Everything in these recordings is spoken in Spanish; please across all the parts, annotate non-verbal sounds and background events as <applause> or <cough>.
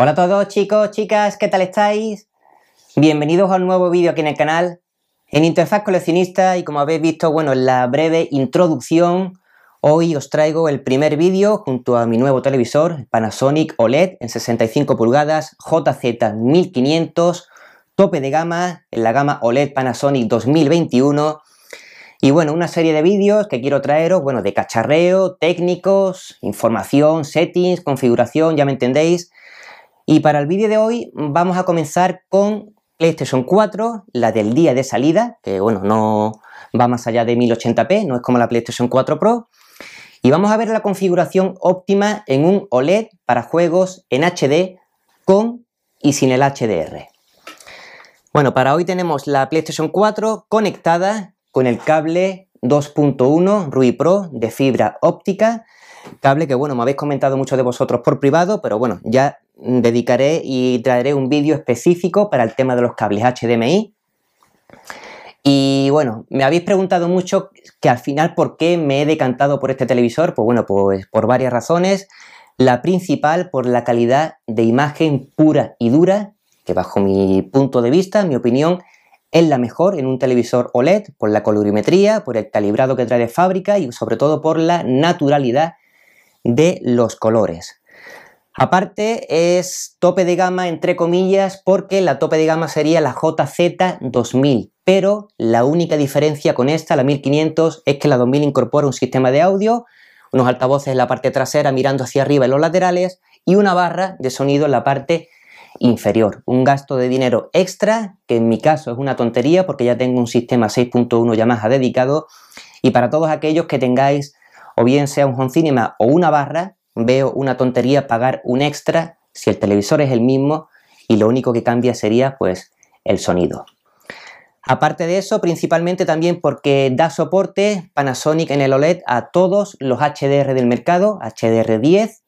Hola a todos chicos, chicas, ¿qué tal estáis? Bienvenidos a un nuevo vídeo aquí en el canal, en Interfaz Coleccionista y como habéis visto, bueno, en la breve introducción, hoy os traigo el primer vídeo junto a mi nuevo televisor, Panasonic OLED en 65 pulgadas, JZ1500, tope de gama, en la gama OLED Panasonic 2021, y bueno, una serie de vídeos que quiero traeros, bueno, de cacharreo, técnicos, información, settings, configuración, ya me entendéis. Y para el vídeo de hoy vamos a comenzar con PlayStation 4, la del día de salida, que bueno, no va más allá de 1080p, no es como la PlayStation 4 Pro. Y vamos a ver la configuración óptima en un OLED para juegos en HD con y sin el HDR. Bueno, para hoy tenemos la PlayStation 4 conectada con el cable 2.1 RUI Pro de fibra óptica. Cable que, bueno, me habéis comentado muchos de vosotros por privado, pero bueno, ya dedicaré y traeré un vídeo específico para el tema de los cables HDMI. Y bueno, me habéis preguntado mucho que al final por qué me he decantado por este televisor. Pues bueno, pues por varias razones. La principal por la calidad de imagen pura y dura, que bajo mi punto de vista, mi opinión, es la mejor en un televisor OLED, por la colorimetría, por el calibrado que trae de fábrica y sobre todo por la naturalidad de los colores. Aparte, es tope de gama entre comillas porque la tope de gama sería la JZ2000, pero la única diferencia con esta, la 1500, es que la 2000 incorpora un sistema de audio, unos altavoces en la parte trasera mirando hacia arriba en los laterales y una barra de sonido en la parte inferior. Un gasto de dinero extra, que en mi caso es una tontería porque ya tengo un sistema 6.1 Yamaha dedicado. Y para todos aquellos que tengáis o bien sea un home cinema o una barra, veo una tontería pagar un extra si el televisor es el mismo y lo único que cambia sería pues el sonido. Aparte de eso, principalmente también porque da soporte Panasonic en el OLED a todos los HDR del mercado, HDR10,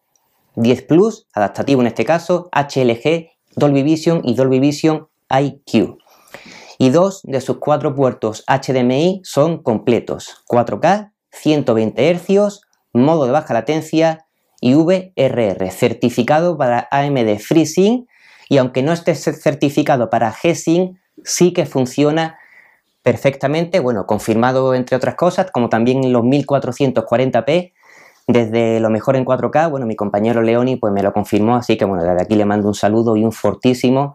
10 Plus, adaptativo en este caso, HLG, Dolby Vision y Dolby Vision IQ. Y dos de sus cuatro puertos HDMI son completos, 4K, 120 Hz, modo de baja latencia y VRR, certificado para AMD FreeSync y aunque no esté certificado para G-Sync, sí que funciona perfectamente, bueno, confirmado entre otras cosas, como también los 1440p, desde lo mejor en 4K, bueno, mi compañero Leoni pues me lo confirmó, así que bueno, desde aquí le mando un saludo y un fortísimo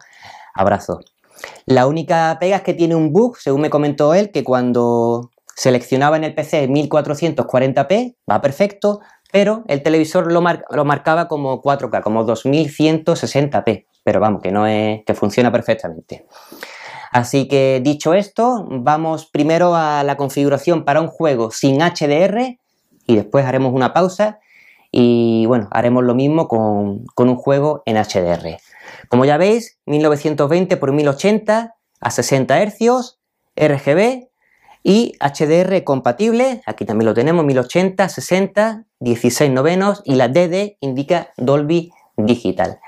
abrazo. La única pega es que tiene un bug, según me comentó él, que cuando seleccionaba en el PC 1440p va perfecto, pero el televisor lo, marcaba como 4K, como 2160p, pero vamos, que no es que funciona perfectamente. Así que dicho esto, vamos primero a la configuración para un juego sin HDR y después haremos una pausa y bueno, haremos lo mismo con, con un juego en HDR. Como ya veis, 1920 x 1080 a 60 Hz, RGB y HDR compatible, aquí también lo tenemos, 1080, 60, 16 novenos y la DD indica Dolby Digital.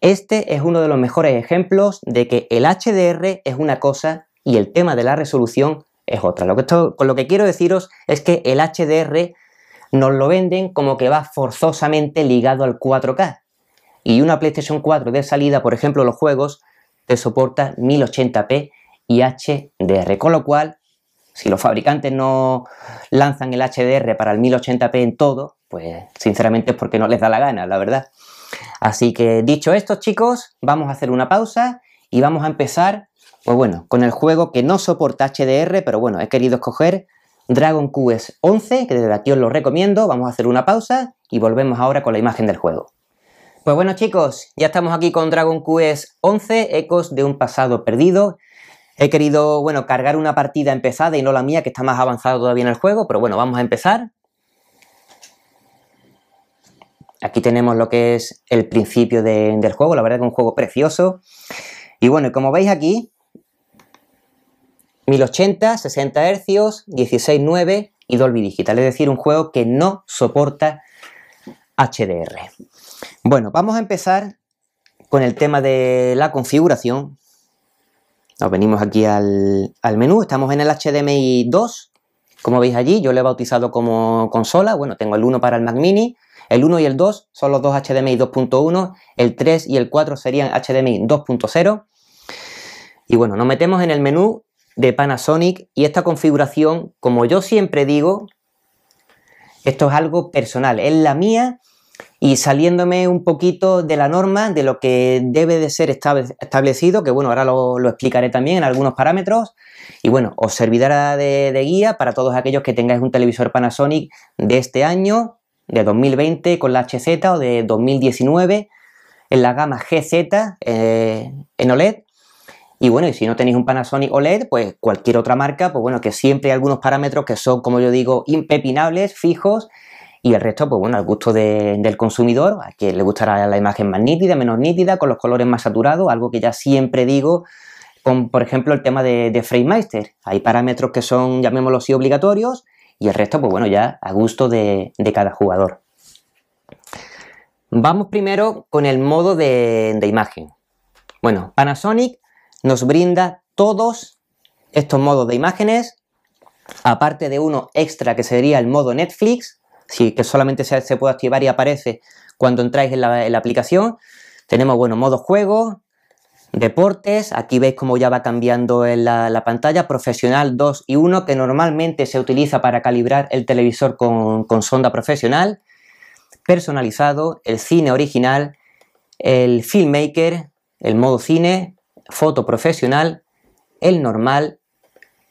Este es uno de los mejores ejemplos de que el HDR es una cosa y el tema de la resolución es otra. Lo que con lo que quiero deciros es que el HDR nos lo venden como que va forzosamente ligado al 4K. Y una PlayStation 4 de salida, por ejemplo, los juegos, te soporta 1080p y HDR, con lo cual si los fabricantes no lanzan el HDR para el 1080p en todo, pues sinceramente es porque no les da la gana, la verdad. Así que dicho esto, chicos, vamos a hacer una pausa y vamos a empezar, pues bueno, con el juego que no soporta HDR, pero bueno, he querido escoger Dragon Quest 11, que desde aquí os lo recomiendo. Vamos a hacer una pausa y volvemos ahora con la imagen del juego. Pues bueno chicos, ya estamos aquí con Dragon Quest 11, Ecos de un pasado perdido, He querido, bueno, cargar una partida empezada y no la mía, que está más avanzada todavía en el juego, pero bueno, vamos a empezar. Aquí tenemos lo que es el principio del juego, la verdad que es un juego precioso. Y bueno, como veis aquí, 1080, 60 Hz, 16.9 y Dolby Digital, es decir, un juego que no soporta HDR. Bueno, vamos a empezar con el tema de la configuración, nos venimos aquí al, menú, estamos en el HDMI 2, como veis allí, yo lo he bautizado como consola, bueno, tengo el 1 para el Mac mini, el 1 y el 2 son los dos HDMI 2.1, el 3 y el 4 serían HDMI 2.0. Y bueno, nos metemos en el menú de Panasonic y esta configuración, como yo siempre digo, esto es algo personal, es la mía y saliéndome un poquito de la norma, de lo que debe de ser establecido, que bueno, ahora lo, explicaré también en algunos parámetros, y bueno, os servirá de, guía para todos aquellos que tengáis un televisor Panasonic de este año, de 2020 con la HZ o de 2019 en la gama GZ eh, en OLED. Y bueno, y si no tenéis un Panasonic OLED, pues cualquier otra marca, pues bueno, que siempre hay algunos parámetros que son, como yo digo, impepinables, fijos, y el resto, pues bueno, al gusto del consumidor, a quien le gustará la imagen más nítida, menos nítida, con los colores más saturados, algo que ya siempre digo con, por ejemplo, el tema de, de FrameMeister. Hay parámetros que son, llamémoslo así, obligatorios y el resto, pues bueno, ya a gusto de, cada jugador. Vamos primero con el modo de, imagen. Bueno, Panasonic nos brinda todos estos modos de imágenes, aparte de uno extra que sería el modo Netflix, si, que solamente se, puede activar y aparece cuando entráis en la, aplicación. Tenemos, bueno, modo juego, deportes, aquí veis cómo ya va cambiando la, pantalla, profesional 2 y 1, que normalmente se utiliza para calibrar el televisor con, con sonda profesional, personalizado, el cine original, el filmmaker, el modo cine, foto profesional, el normal,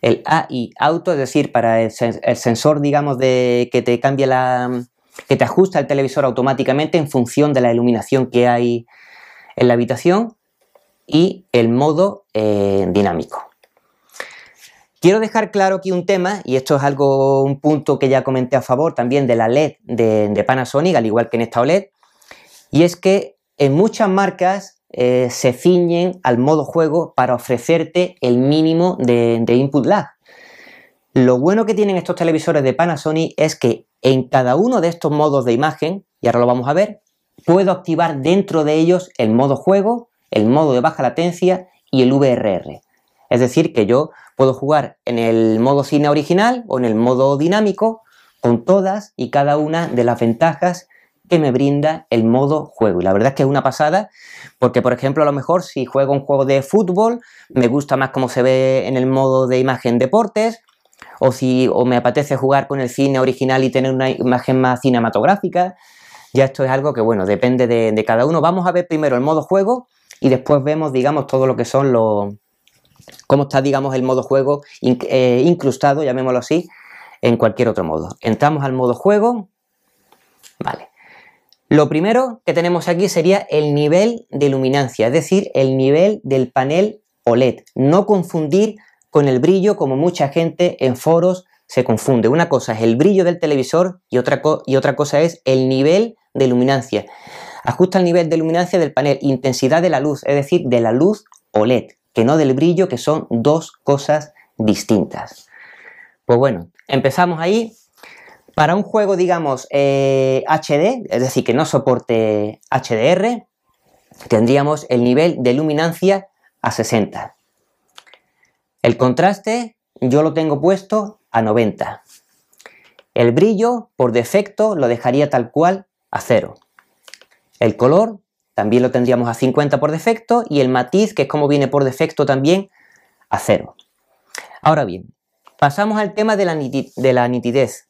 el AI auto, es decir, para el, sensor, digamos, de que te cambia la. que te ajusta el televisor automáticamente en función de la iluminación que hay en la habitación. Y el modo eh, dinámico. Quiero dejar claro aquí un tema, y esto es algo, un punto que ya comenté a favor también de la LED de, de Panasonic, al igual que en esta OLED, y es que en muchas marcas eh, se ciñen al modo juego para ofrecerte el mínimo de, de input lag. Lo bueno que tienen estos televisores de Panasonic es que en cada uno de estos modos de imagen, y ahora lo vamos a ver, puedo activar dentro de ellos el modo juego, el modo de baja latencia y el VRR. Es decir, que yo puedo jugar en el modo cine original o en el modo dinámico con todas y cada una de las ventajas que me brinda el modo juego. Y la verdad es que es una pasada, porque por ejemplo, a lo mejor si juego un juego de fútbol, me gusta más cómo se ve en el modo de imagen deportes, o si o me apetece jugar con el cine original y tener una imagen más cinematográfica. Ya esto es algo que, bueno, depende de, cada uno. Vamos a ver primero el modo juego y después vemos, digamos, todo lo que son los. cómo está, digamos, el modo juego eh, incrustado, llamémoslo así, en cualquier otro modo. Entramos al modo juego. Vale. Lo primero que tenemos aquí sería el nivel de luminancia, es decir, el nivel del panel OLED. No confundir con el brillo como mucha gente en foros se confunde. Una cosa es el brillo del televisor y otra, y otra cosa es el nivel de luminancia. Ajusta el nivel de luminancia del panel, intensidad de la luz, es decir, de la luz OLED, que no del brillo, que son dos cosas distintas. Pues bueno, empezamos ahí para un juego, digamos, HD, eh, es decir, que no soporte HDR, tendríamos el nivel de luminancia a 60. El contraste yo lo tengo puesto a 90. El brillo, por defecto, lo dejaría tal cual a 0. El color también lo tendríamos a 50 por defecto y el matiz, que es como viene por defecto también, a 0. Ahora bien, pasamos al tema de la, nitidez.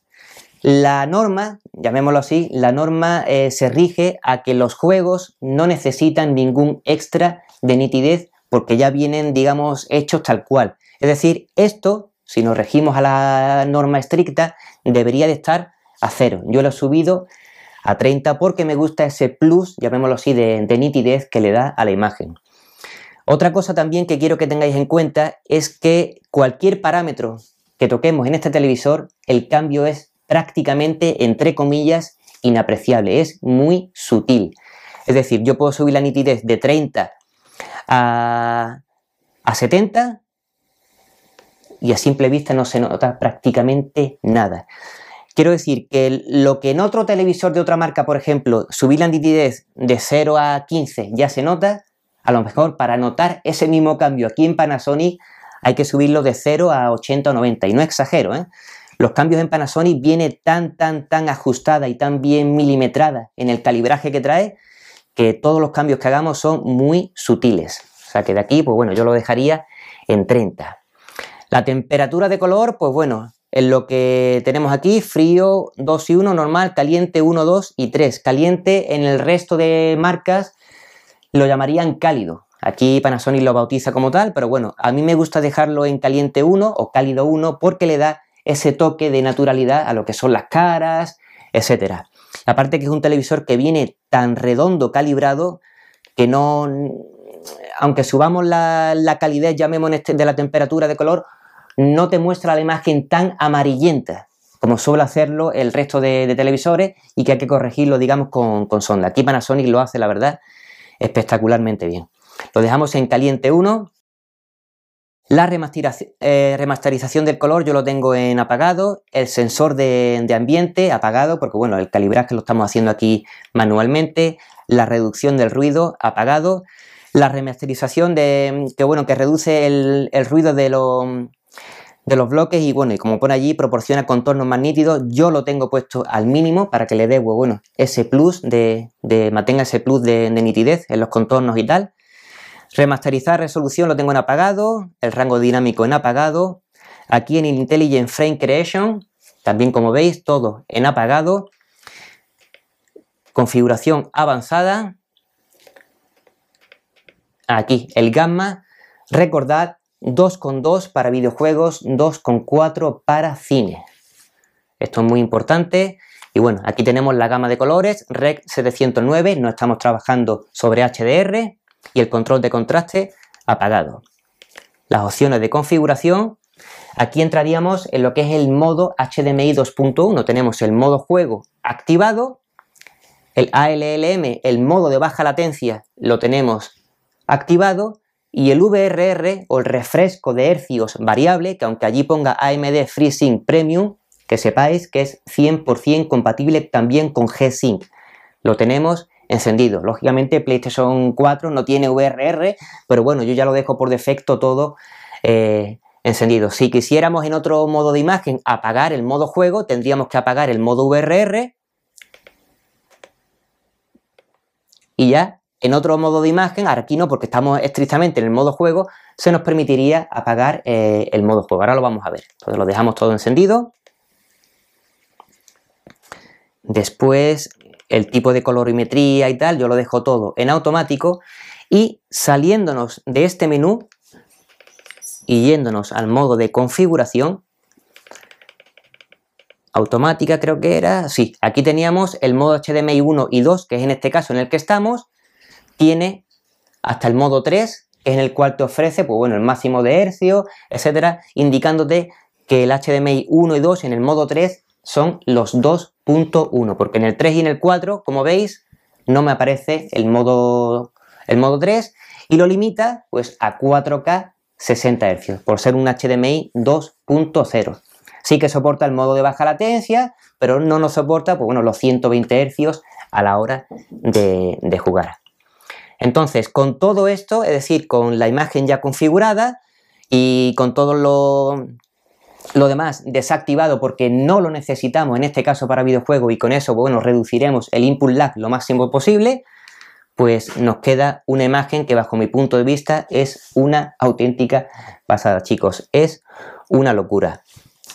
La norma, llamémoslo así, la norma eh, se rige a que los juegos no necesitan ningún extra de nitidez porque ya vienen, digamos, hechos tal cual. Es decir, esto, si nos regimos a la norma estricta, debería de estar a cero. Yo lo he subido a 30 porque me gusta ese plus, llamémoslo así, de, de nitidez que le da a la imagen. Otra cosa también que quiero que tengáis en cuenta es que cualquier parámetro que toquemos en este televisor, el cambio es prácticamente, entre comillas, inapreciable, es muy sutil. Es decir, yo puedo subir la nitidez de 30 a, 70 y a simple vista no se nota prácticamente nada. Quiero decir que lo que en otro televisor de otra marca, por ejemplo, subir la nitidez de 0 a 15 ya se nota, a lo mejor para notar ese mismo cambio aquí en Panasonic hay que subirlo de 0 a 80 o 90. Y no exagero, ¿eh? Los cambios en Panasonic viene tan, tan, tan ajustada y tan bien milimetrada en el calibraje que trae que todos los cambios que hagamos son muy sutiles. O sea que de aquí, pues bueno, yo lo dejaría en 30. La temperatura de color, pues bueno, en lo que tenemos aquí, frío 2 y 1, normal, caliente 1, 2 y 3. Caliente en el resto de marcas lo llamarían cálido. Aquí Panasonic lo bautiza como tal, pero bueno, a mí me gusta dejarlo en caliente 1 o cálido 1 porque le da ese toque de naturalidad a lo que son las caras, etc. Aparte que es un televisor que viene tan redondo, calibrado, que no, aunque subamos la, la calidez, llamemos este, de la temperatura de color, no te muestra la imagen tan amarillenta como suele hacerlo el resto de, televisores y que hay que corregirlo, digamos, con, con, sonda. Aquí Panasonic lo hace, la verdad, espectacularmente bien. Lo dejamos en caliente 1 la eh, remasterización del color yo lo tengo en apagado, el sensor de, ambiente apagado, porque bueno, el calibraje lo estamos haciendo aquí manualmente, la reducción del ruido apagado, la remasterización de, que bueno, que reduce el, ruido de, de los bloques y bueno, y como pone allí, proporciona contornos más nítidos, yo lo tengo puesto al mínimo para que le dé, pues bueno, ese plus de, de mantenga ese plus de, de nitidez en los contornos y tal. Remasterizar resolución lo tengo en apagado, el rango dinámico en apagado. Aquí en Intelligent Frame Creation, también como veis, todo en apagado. Configuración avanzada. Aquí el gamma. Recordad 2,2 para videojuegos, 2,4 para cine. Esto es muy importante. Y bueno, aquí tenemos la gama de colores, REC 709, no estamos trabajando sobre HDR, y el control de contraste apagado. Las opciones de configuración, aquí entraríamos en lo que es el modo HDMI 2.1, tenemos el modo juego activado, el ALLM, el modo de baja latencia, lo tenemos activado y el VRR o el refresco de hercios variable, que aunque allí ponga AMD FreeSync Premium, que sepáis que es 100% compatible también con G-Sync. Lo tenemos encendido. Lógicamente PlayStation 4 no tiene VRR, pero bueno, yo ya lo dejo por defecto todo eh, encendido. Si quisiéramos en otro modo de imagen apagar el modo juego, tendríamos que apagar el modo VRR y ya en otro modo de imagen, aquí no porque estamos estrictamente en el modo juego, se nos permitiría apagar eh, el modo juego. Ahora lo vamos a ver. Entonces lo dejamos todo encendido. Después el tipo de colorimetría y tal, yo lo dejo todo en automático y saliéndonos de este menú y yéndonos al modo de configuración automática creo que era, sí, aquí teníamos el modo HDMI 1 y 2, que es en este caso en el que estamos, tiene hasta el modo 3, en el cual te ofrece, pues bueno, el máximo de hercio etcétera, indicándote que el HDMI 1 y 2 en el modo 3 son los dos punto 1, porque en el 3 y en el 4, como veis, no me aparece el modo, el modo 3 y lo limita pues, a 4K 60 Hz, por ser un HDMI 2.0. Sí que soporta el modo de baja latencia, pero no nos soporta pues, bueno, los 120 Hz a la hora de jugar. Entonces, con todo esto, es decir, con la imagen ya configurada y con todos los lo demás desactivado porque no lo necesitamos en este caso para videojuego y con eso, bueno, reduciremos el input lag lo máximo posible, pues nos queda una imagen que bajo mi punto de vista es una auténtica pasada, chicos. Es una locura.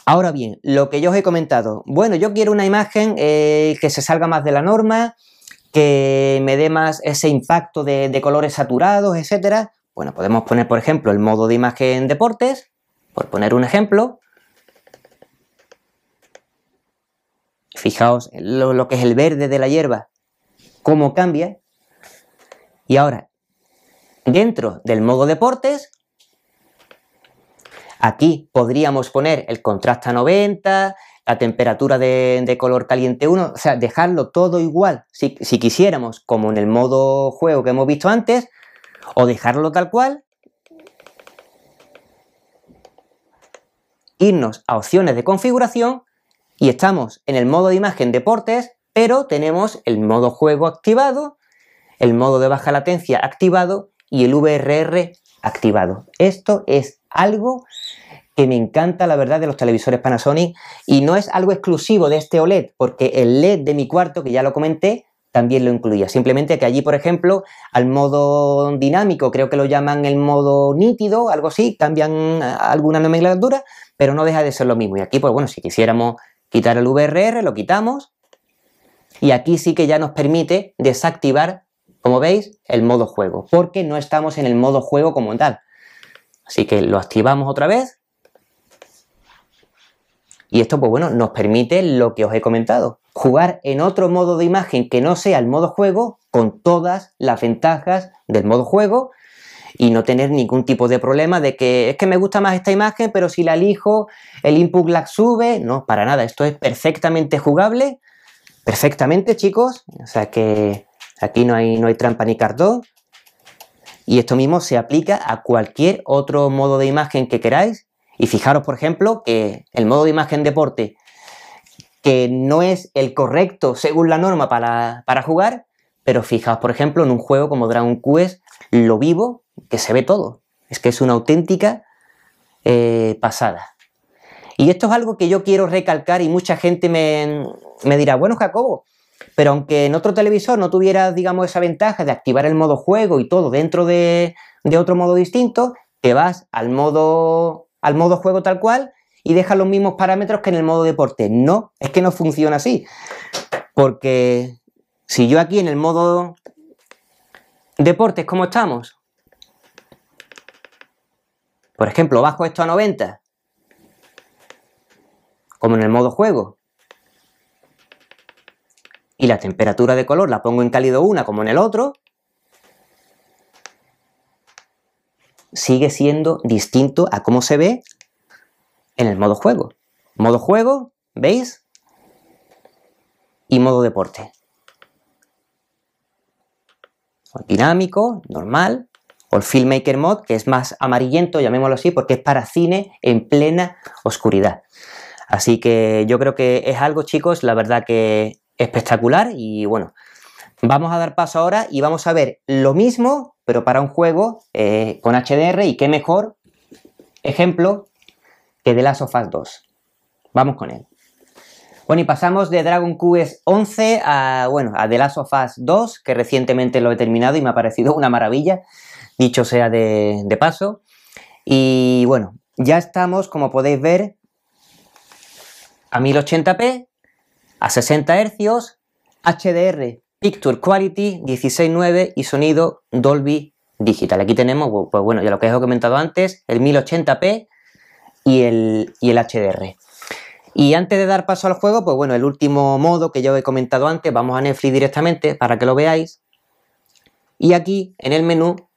Ahora bien, lo que yo os he comentado, bueno, yo quiero una imagen eh, que se salga más de la norma, que me dé más ese impacto de, de colores saturados, etcétera. Bueno, podemos poner, por ejemplo, el modo de imagen deportes, por poner un ejemplo, Fijaos lo, que es el verde de la hierba, cómo cambia. Y ahora, dentro del modo deportes, Aquí podríamos poner el contraste a 90, la temperatura de, color caliente 1, o sea, dejarlo todo igual si, si, quisiéramos, como en el modo juego que hemos visto antes, o dejarlo tal cual. Irnos a opciones de configuración y estamos en el modo de imagen deportes, pero tenemos el modo juego activado, el modo de baja latencia activado y el VRR activado. Esto es algo que me encanta, la verdad, de los televisores Panasonic y no es algo exclusivo de este OLED, porque el LED de mi cuarto, que ya lo comenté, también lo incluía. Simplemente que allí, por ejemplo, al modo dinámico, creo que lo llaman el modo nítido, algo así, cambian alguna nomenclatura, pero no deja de ser lo mismo. Y aquí, pues bueno, si quisiéramos Quitar el VRR, lo quitamos. Y aquí sí que ya nos permite desactivar, como veis, el modo juego, porque no estamos en el modo juego como tal. Así que lo activamos otra vez. Y esto, pues bueno, nos permite lo que os he comentado, jugar en otro modo de imagen que no sea el modo juego, con todas las ventajas del modo juego y no tener ningún tipo de problema de que es que me gusta más esta imagen, pero si la elijo, el input lag sube. No, para nada. Esto es perfectamente jugable. Perfectamente, chicos. O sea que aquí no hay, no hay trampa ni cartón. Y esto mismo se aplica a cualquier otro modo de imagen que queráis. Y fijaros, por ejemplo, que el modo de imagen deporte, que no es el correcto según la norma para, para jugar, pero fijaos, por ejemplo, en un juego como Dragon Quest, lo vivo que se ve todo. Es que es una auténtica eh, pasada. Y esto es algo que yo quiero recalcar y mucha gente me, dirá, bueno Jacobo, pero aunque en otro televisor no tuviera, digamos, esa ventaja de activar el modo juego y todo dentro de, otro modo distinto, que vas al modo, al modo juego tal cual y dejas los mismos parámetros que en el modo deporte. No, es que no funciona así. Porque si yo aquí en el modo deportes, como estamos, por ejemplo, bajo esto a 90, como en el modo juego, y la temperatura de color la pongo en cálido una como en el otro, sigue siendo distinto a cómo se ve en el modo juego. Modo juego, ¿veis? Y modo deporte. Dinámico, normal o el Filmmaker mod que es más amarillento, llamémoslo así, porque es para cine en plena oscuridad. Así que yo creo que es algo, chicos, la verdad que espectacular y bueno, vamos a dar paso ahora y vamos a ver lo mismo, pero para un juego eh, con HDR y qué mejor ejemplo que de Last of Us 2. Vamos con él. Bueno, y pasamos de Dragon Quest 11 a, bueno, a The Last of Us 2, que recientemente lo he terminado y me ha parecido una maravilla dicho sea de, paso. Y bueno, ya estamos, como podéis ver, a 1080p, a 60 Hz, HDR, Picture Quality 16.9 y sonido Dolby Digital. Aquí tenemos, pues bueno, ya lo que os he comentado antes, el 1080p y el, el HDR. Y antes de dar paso al juego, pues bueno, el último modo que os he comentado antes, vamos a Netflix directamente para que lo veáis. Y aquí en el menú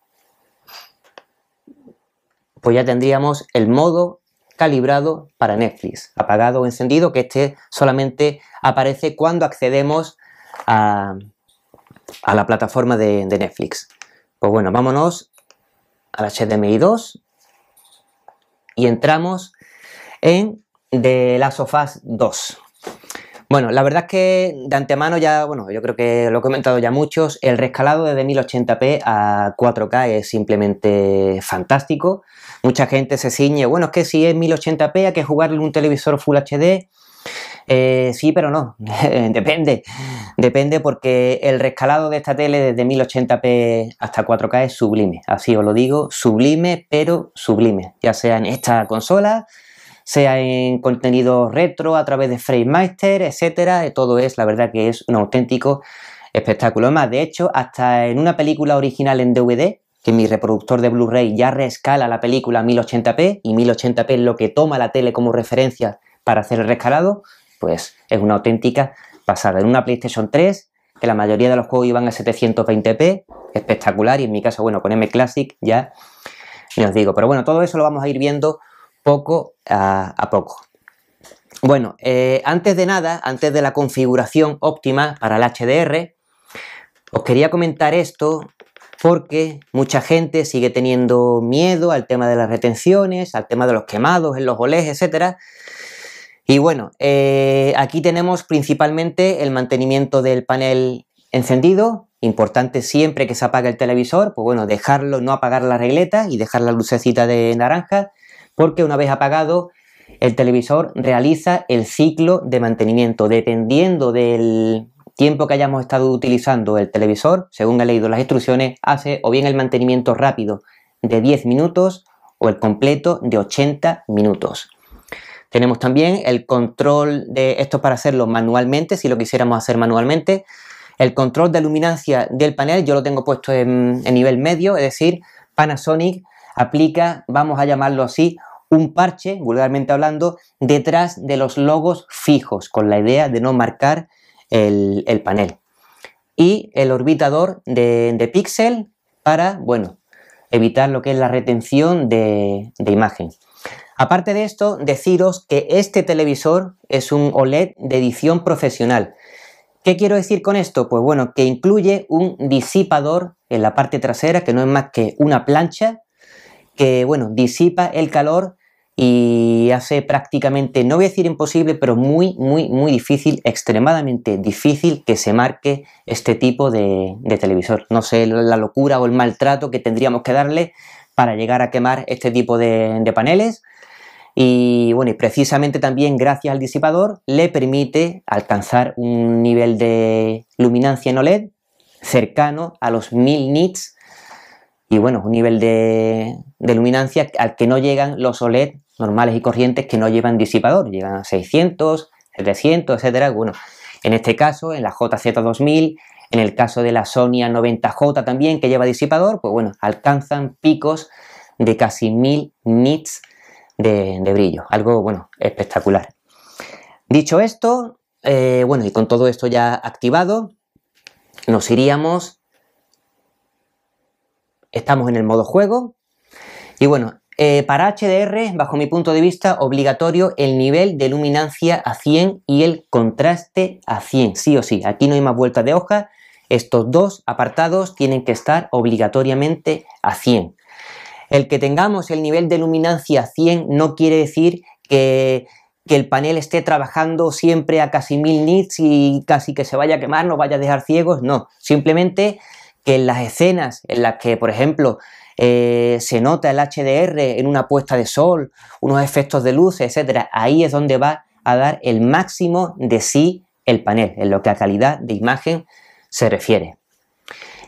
pues ya tendríamos el modo calibrado para Netflix, apagado o encendido, que este solamente aparece cuando accedemos a, la plataforma de, de, Netflix. Pues bueno, vámonos al HDMI 2 y entramos en The Last of Us 2. Bueno, la verdad es que de antemano ya, bueno, yo creo que lo he comentado ya muchos, el rescalado desde 1080p a 4K es simplemente fantástico. Mucha gente se ciñe, bueno, es que si es 1080p hay que jugarle un televisor Full HD. Eh, sí, pero no, <laughs> depende, depende porque el rescalado de esta tele desde 1080p hasta 4K es sublime, así os lo digo, sublime, pero sublime, ya sea en esta consola, sea en contenido retro a través de FrameMeister, etcétera. Eh, todo es, la verdad, que es un auténtico espectáculo. Más, de hecho, hasta en una película original en DVD, que mi reproductor de Blu-ray ya reescala la película a 1080p y 1080p es lo que toma la tele como referencia para hacer el rescalado, pues es una auténtica pasada. En una PlayStation 3, que la mayoría de los juegos iban a 720p, espectacular, y en mi caso, bueno, con M Classic ya, y os digo, pero bueno, todo eso lo vamos a ir viendo poco a, poco. Bueno, eh, antes de nada, antes de la configuración óptima para el HDR, os quería comentar esto porque mucha gente sigue teniendo miedo al tema de las retenciones, al tema de los quemados en los bolés, e etcétera. Y bueno, eh, aquí tenemos principalmente el mantenimiento del panel encendido. Importante siempre que se apague el televisor, pues bueno, dejarlo, no apagar la regleta y dejar la lucecita de naranja porque una vez apagado el televisor realiza el ciclo de mantenimiento dependiendo del tiempo que hayamos estado utilizando el televisor, según he leído las instrucciones, hace o bien el mantenimiento rápido de 10 minutos o el completo de 80 minutos. Tenemos también el control de esto para hacerlo manualmente, si lo quisiéramos hacer manualmente. El control de luminancia del panel yo lo tengo puesto en, en nivel medio, es decir, Panasonic aplica, vamos a llamarlo así, un parche, vulgarmente hablando, detrás de los logos fijos, con la idea de no marcar el, panel. Y el orbitador de, de, pixel para, bueno, evitar lo que es la retención de, de imagen. Aparte de esto, deciros que este televisor es un OLED de edición profesional. ¿Qué quiero decir con esto? Pues bueno, que incluye un disipador en la parte trasera, que no es más que una plancha que, bueno, disipa el calor y hace prácticamente, no voy a decir imposible, pero muy, muy, muy difícil, extremadamente difícil que se marque este tipo de, televisor. No sé la locura o el maltrato que tendríamos que darle para llegar a quemar este tipo de, de paneles. Y bueno, y precisamente también gracias al disipador le permite alcanzar un nivel de luminancia en OLED cercano a los 1000 nits y bueno, un nivel de, de luminancia al que no llegan los OLED normales y corrientes que no llevan disipador, llegan a 600, 700, etcétera. Bueno, en este caso, en la JZ2000, en el caso de la Sony 90J también, que lleva disipador, pues bueno, alcanzan picos de casi 1000 nits de, brillo. Algo, bueno, espectacular. Dicho esto, eh, bueno, y con todo esto ya activado, nos iríamos. Estamos en el modo juego, y bueno, eh, para HDR, bajo mi punto de vista, obligatorio el nivel de luminancia a 100 y el contraste a 100, sí o sí. Aquí no hay más vueltas de hoja. Estos dos apartados tienen que estar obligatoriamente a 100. El que tengamos el nivel de luminancia a 100 no quiere decir que, que el panel esté trabajando siempre a casi 1000 nits y casi que se vaya a quemar, no vaya a dejar ciegos. No, simplemente que en las escenas en las que, por ejemplo, eh, se nota el HDR en una puesta de sol, unos efectos de luz, etc. Ahí es donde va a dar el máximo de sí el panel, en lo que a calidad de imagen se refiere.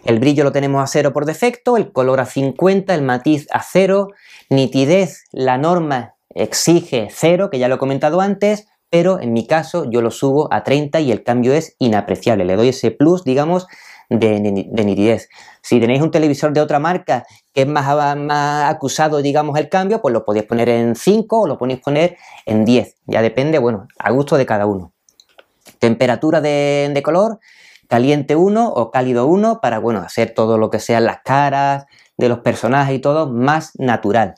El brillo lo tenemos a cero por defecto, el color a 50, el matiz a cero, nitidez, la norma exige cero, que ya lo he comentado antes, pero en mi caso yo lo subo a 30 y el cambio es inapreciable. Le doy ese plus, digamos, de, de, Si tenéis un televisor de otra marca que es más, más acusado, digamos, el cambio, pues lo podéis poner en 5 o lo podéis poner en 10. Ya depende, bueno, a gusto de cada uno. Temperatura de, de color, caliente 1 o cálido 1 para, bueno, hacer todo lo que sean las caras de los personajes y todo más natural.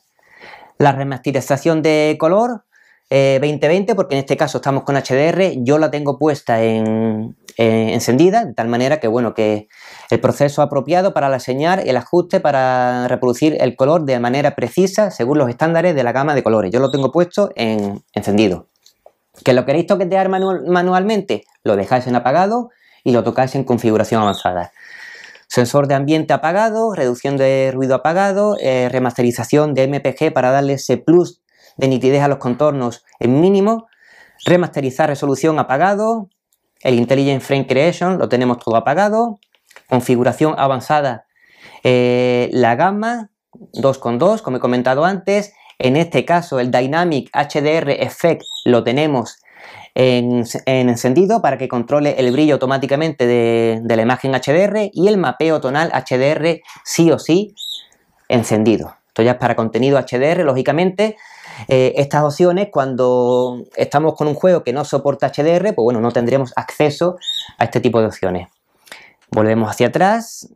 La remasterización de color, 2020, eh, porque en este caso estamos con HDR, yo la tengo puesta en, eh, encendida, de tal manera que, bueno, que el proceso apropiado para la señal, el ajuste para reproducir el color de manera precisa según los estándares de la gama de colores. Yo lo tengo puesto en encendido. ¿Que lo queréis toquetear manualmente? Lo dejáis en apagado y lo tocáis en configuración avanzada. Sensor de ambiente apagado, reducción de ruido apagado, eh, remasterización de MPG para darle ese plus de nitidez a los contornos en mínimo, remasterizar resolución apagado, el Intelligent Frame Creation lo tenemos todo apagado, configuración avanzada, eh, la gamma 2.2 como he comentado antes, en este caso el Dynamic HDR Effect lo tenemos en, encendido para que controle el brillo automáticamente de, de, la imagen HDR y el mapeo tonal HDR sí o sí encendido. Esto ya es para contenido HDR, lógicamente, eh, estas opciones, cuando estamos con un juego que no soporta HDR, pues bueno, no tendremos acceso a este tipo de opciones. Volvemos hacia atrás,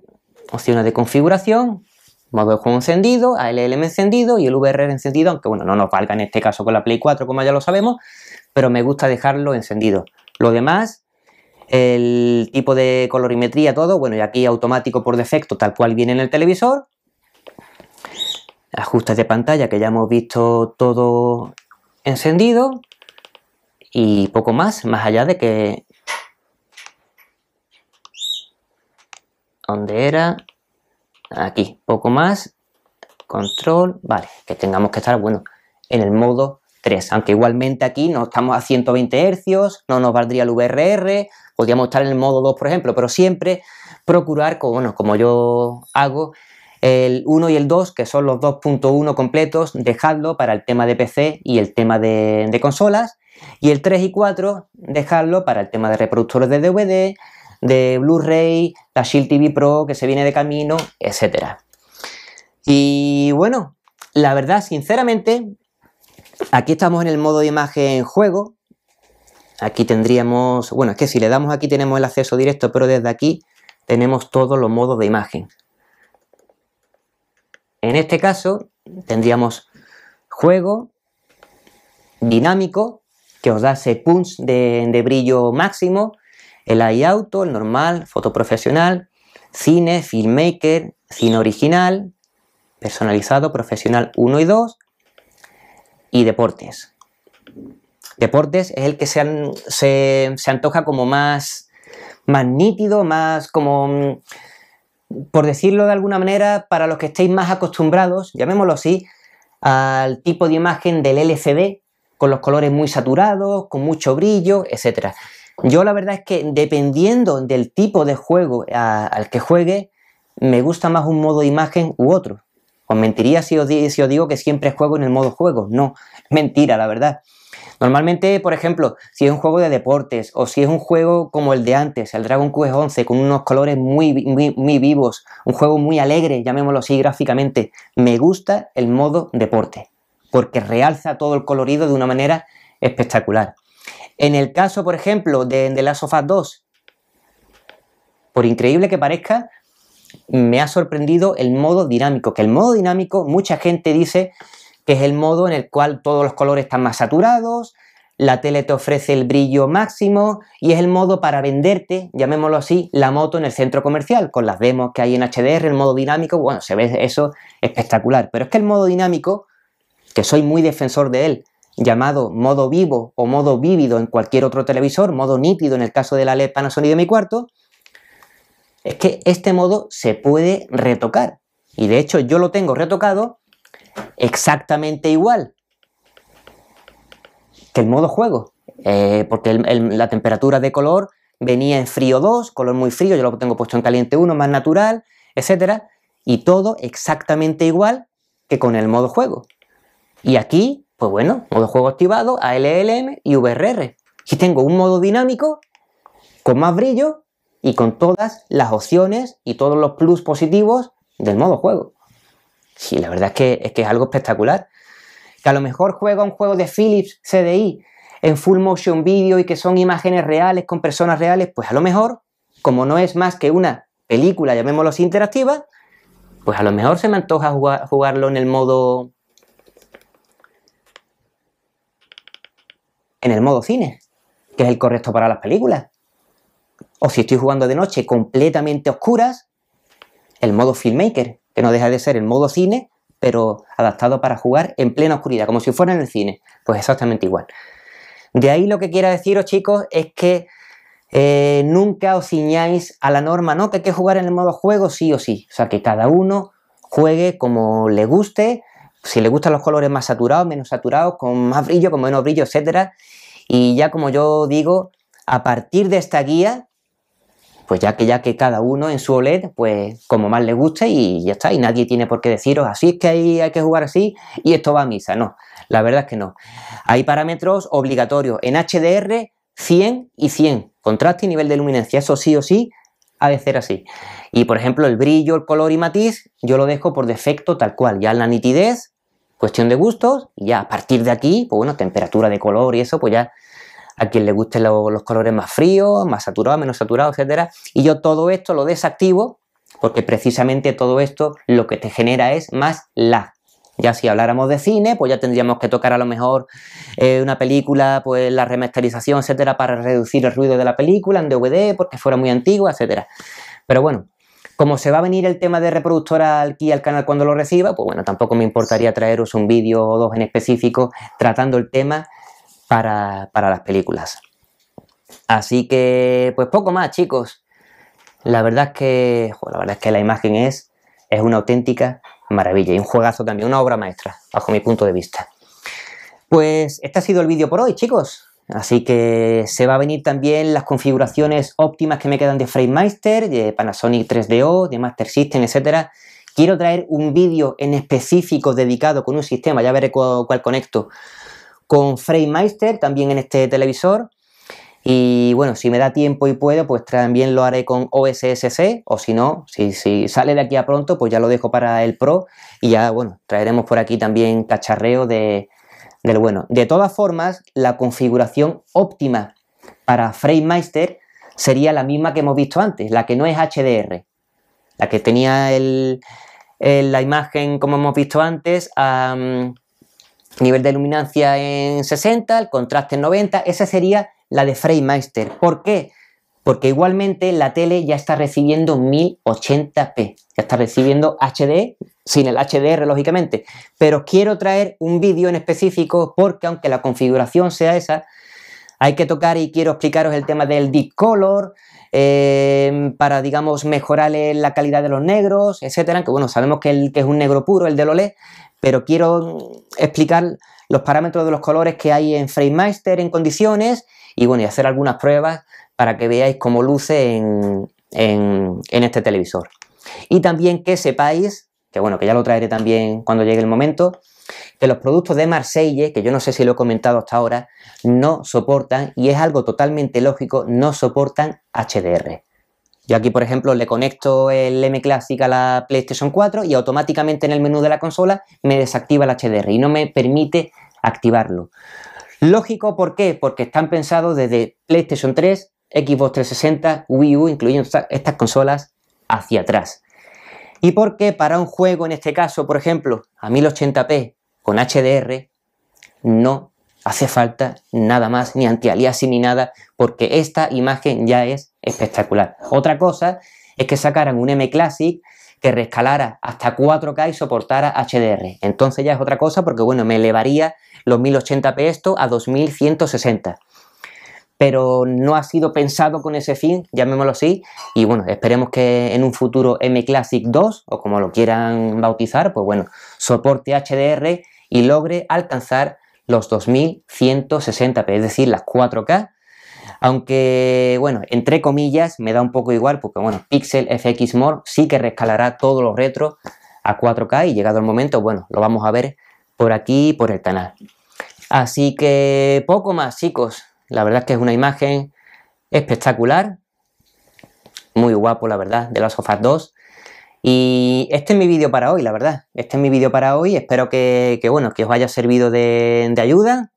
opciones de configuración, modo de juego encendido, ALM encendido y el VRR encendido, aunque bueno, no nos valga en este caso con la Play 4, como ya lo sabemos, pero me gusta dejarlo encendido. Lo demás, el tipo de colorimetría, todo, bueno, y aquí automático por defecto, tal cual viene en el televisor, ajustes de pantalla que ya hemos visto todo encendido y poco más, más allá de que donde era aquí, poco más control, vale, que tengamos que estar, bueno, en el modo 3, aunque igualmente aquí no estamos a 120 hercios no nos valdría el VRR, podríamos estar en el modo 2, por ejemplo, pero siempre procurar, como, bueno, como yo hago, el 1 y el 2, que son los 2.1 completos, dejadlo para el tema de PC y el tema de, consolas. Y el 3 y 4, dejadlo para el tema de reproductores de DVD, de Blu-ray, la Shield TV Pro que se viene de camino, etc. Y bueno, la verdad, sinceramente, aquí estamos en el modo de imagen en juego. Aquí tendríamos, bueno, es que si le damos aquí tenemos el acceso directo, pero desde aquí tenemos todos los modos de imagen. En este caso tendríamos juego dinámico que os da ese punch de, brillo máximo, el IAuto, auto, el normal, foto profesional, cine, filmmaker, cine original, personalizado, profesional 1 y 2 y deportes. Deportes es el que se, antoja como más, más nítido, más como por decirlo de alguna manera, para los que estéis más acostumbrados, llamémoslo así, al tipo de imagen del LCD, con los colores muy saturados, con mucho brillo, etc. Yo la verdad es que dependiendo del tipo de juego al que juegue, me gusta más un modo de imagen u otro. Os mentiría si os, si os digo que siempre juego en el modo juego, no, <laughs> mentira la verdad. Normalmente, por ejemplo, si es un juego de deportes o si es un juego como el de antes, el Dragon Quest XI, con unos colores muy, muy, vivos, un juego muy alegre, llamémoslo así gráficamente, me gusta el modo deporte, porque realza todo el colorido de una manera espectacular. En el caso, por ejemplo, de, The Last of Us 2, por increíble que parezca, me ha sorprendido el modo dinámico, que el modo dinámico mucha gente dice es el modo en el cual todos los colores están más saturados, la tele te ofrece el brillo máximo y es el modo para venderte, llamémoslo así, la moto en el centro comercial, con las demos que hay en HDR, el modo dinámico, bueno, se ve eso espectacular, pero es que el modo dinámico, que soy muy defensor de él, llamado modo vivo o modo vívido en cualquier otro televisor, modo nítido en el caso de la LED Panasonic de mi cuarto, es que este modo se puede retocar. Y de hecho yo lo tengo retocado exactamente igual que el modo juego, eh, porque la temperatura de color venía en frío 2, color muy frío, yo lo tengo puesto en caliente 1, más natural, etcétera, y todo exactamente igual que con el modo juego. Y aquí, pues bueno, modo juego activado, ALLM y VRR. Y tengo un modo dinámico con más brillo y con todas las opciones y todos los plus positivos del modo juego. Sí, la verdad es que, es algo espectacular. Que a lo mejor juega un juego de Philips CDI en full motion video y que son imágenes reales con personas reales, pues a lo mejor, como no es más que una película, llamémoslo interactiva, pues a lo mejor se me antoja jugarlo en el modo. en el modo cine, que es el correcto para las películas. O si estoy jugando de noche completamente oscuras, el modo filmmaker, que no deja de ser el modo cine, pero adaptado para jugar en plena oscuridad, como si fuera en el cine. Pues exactamente igual. De ahí lo que quiero deciros, chicos, es que eh, nunca os ciñáis a la norma, ¿no? Que hay que jugar en el modo juego sí o sí. O sea, que cada uno juegue como le guste, si le gustan los colores más saturados, menos saturados, con más brillo, con menos brillo, etcétera. Y ya como yo digo, a partir de esta guía pues ya que ya que cada uno en su OLED, pues como más le guste y ya está, y nadie tiene por qué deciros, así es que hay, hay que jugar así y esto va a misa, no, la verdad es que no. Hay parámetros obligatorios en HDR 100 y 100, contraste y nivel de luminencia, eso sí o sí ha de ser así. Y por ejemplo, el brillo, el color y matiz, yo lo dejo por defecto tal cual, ya la nitidez, cuestión de gustos, y ya a partir de aquí, pues bueno, temperatura de color y eso, pues ya a quien le gusten los colores más fríos, más saturados, menos saturados, etcétera. Y yo todo esto lo desactivo porque precisamente todo esto lo que te genera es más la. Ya si habláramos de cine, pues ya tendríamos que tocar a lo mejor eh, una película, pues la remasterización, etcétera, para reducir el ruido de la película en DVD porque fuera muy antigua, etcétera. Pero bueno, como se va a venir el tema de reproductora aquí al canal cuando lo reciba, pues bueno, tampoco me importaría traeros un vídeo o dos en específico tratando el tema para, las películas. Así que, pues poco más, chicos. La verdad es que, la verdad es que la imagen es, es una auténtica maravilla y un juegazo también, una obra maestra, bajo mi punto de vista. Pues este ha sido el vídeo por hoy, chicos. Así que se va a venir también las configuraciones óptimas que me quedan de FrameMeister, de Panasonic 3DO, de Master System, etcétera. Quiero traer un vídeo en específico dedicado con un sistema, ya veré cuál conecto, con Framemeister también en este televisor. Y bueno, si me da tiempo y puedo, pues también lo haré con OSSC, o si no, si, sale de aquí a pronto, pues ya lo dejo para el Pro y ya, bueno, traeremos por aquí también cacharreo de, del bueno. De todas formas, la configuración óptima para FrameMeister sería la misma que hemos visto antes, la que no es HDR, la que tenía el, la imagen, como hemos visto antes, nivel de luminancia en 60, el contraste en 90, esa sería la de Framemeister. ¿Por qué? Porque igualmente la tele ya está recibiendo 1080p, ya está recibiendo HD, sin el HDR lógicamente, pero quiero traer un vídeo en específico porque aunque la configuración sea esa, hay que tocar y quiero explicaros el tema del deep color em, para, digamos, mejorar la calidad de los negros, etcétera. Que bueno, sabemos que, el, que es un negro puro, el de OLED, pero quiero mm, explicar los parámetros de los colores que hay en FrameMaster en condiciones y bueno, y hacer algunas pruebas para que veáis cómo luce en, en este televisor. Y también que sepáis, que bueno, que ya lo traeré también cuando llegue el momento, que los productos de Marseille, que yo no sé si lo he comentado hasta ahora, no soportan, y es algo totalmente lógico, no soportan HDR. Yo aquí, por ejemplo, le conecto el M Classic a la PlayStation 4 y automáticamente en el menú de la consola me desactiva el HDR y no me permite activarlo. Lógico, ¿por qué? Porque están pensados desde PlayStation 3, Xbox 360, Wii U, incluyendo estas consolas, hacia atrás. Y porque para un juego, en este caso, por ejemplo, a 1080p con HDR, no hace falta nada más, ni antialiasing ni nada, porque esta imagen ya es espectacular. Otra cosa es que sacaran un M Classic que rescalara hasta 4K y soportara HDR. Entonces ya es otra cosa porque, bueno, me elevaría los 1080p esto a 2160. Pero no ha sido pensado con ese fin, llamémoslo así, y bueno, esperemos que en un futuro M Classic 2, o como lo quieran bautizar, pues bueno, soporte HDR y logre alcanzar los 2160p, es decir, las 4K. Aunque, bueno, entre comillas, me da un poco igual porque, bueno, Pixel FX More sí que rescalará todos los retros a 4K y llegado el momento, bueno, lo vamos a ver por aquí, por el canal. Así que poco más, chicos. La verdad es que es una imagen espectacular. Muy guapo, la verdad, de las Sofa 2. Y este es mi vídeo para hoy, la verdad. Este es mi vídeo para hoy. Espero que, bueno, que os haya servido de, ayuda.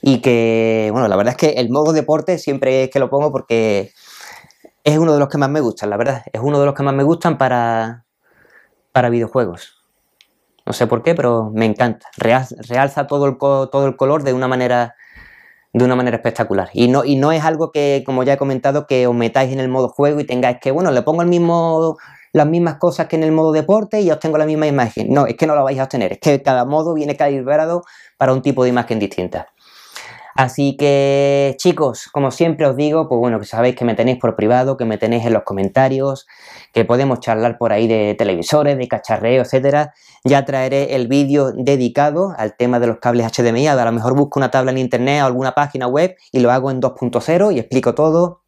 Y que, bueno, la verdad es que el modo deporte siempre es que lo pongo porque es uno de los que más me gustan, la verdad. Es uno de los que más me gustan para, para videojuegos. No sé por qué, pero me encanta. Realza, todo, el, todo el color de una manera de una manera espectacular. Y no, y no es algo que, como ya he comentado, que os metáis en el modo juego y tengáis que, bueno, le pongo el mismo las mismas cosas que en el modo deporte y tengo la misma imagen. No, es que no la vais a obtener, es que cada modo viene calibrado para un tipo de imagen distinta. Así que chicos, como siempre os digo, pues bueno, que sabéis que me tenéis por privado, que me tenéis en los comentarios, que podemos charlar por ahí de televisores, de cacharreo, etcétera. Ya traeré el vídeo dedicado al tema de los cables HDMI. A lo mejor busco una tabla en internet o alguna página web y lo hago en 2.0 y explico todo.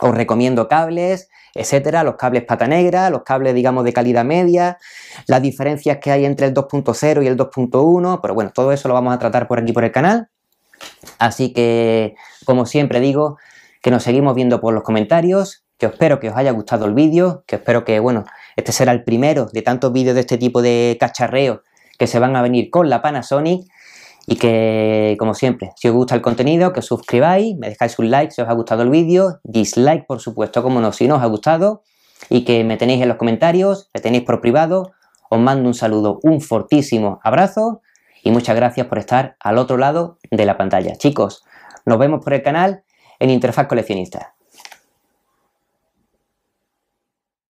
Os recomiendo cables, etcétera, los cables pata negra, los cables, digamos, de calidad media, las diferencias que hay entre el 2.0 y el 2.1, pero bueno, todo eso lo vamos a tratar por aquí por el canal. Así que, como siempre digo, que nos seguimos viendo por los comentarios, que espero que os haya gustado el vídeo, que espero que, bueno, este será el primero de tantos vídeos de este tipo de cacharreo que se van a venir con la Panasonic. Y que, como siempre, si os gusta el contenido, que os suscribáis, me dejáis un like si os ha gustado el vídeo, dislike, por supuesto, como no, si no os ha gustado, y que me tenéis en los comentarios, me tenéis por privado. Os mando un saludo, un fortísimo abrazo y muchas gracias por estar al otro lado de la pantalla. Chicos, nos vemos por el canal en Interfaz Coleccionista.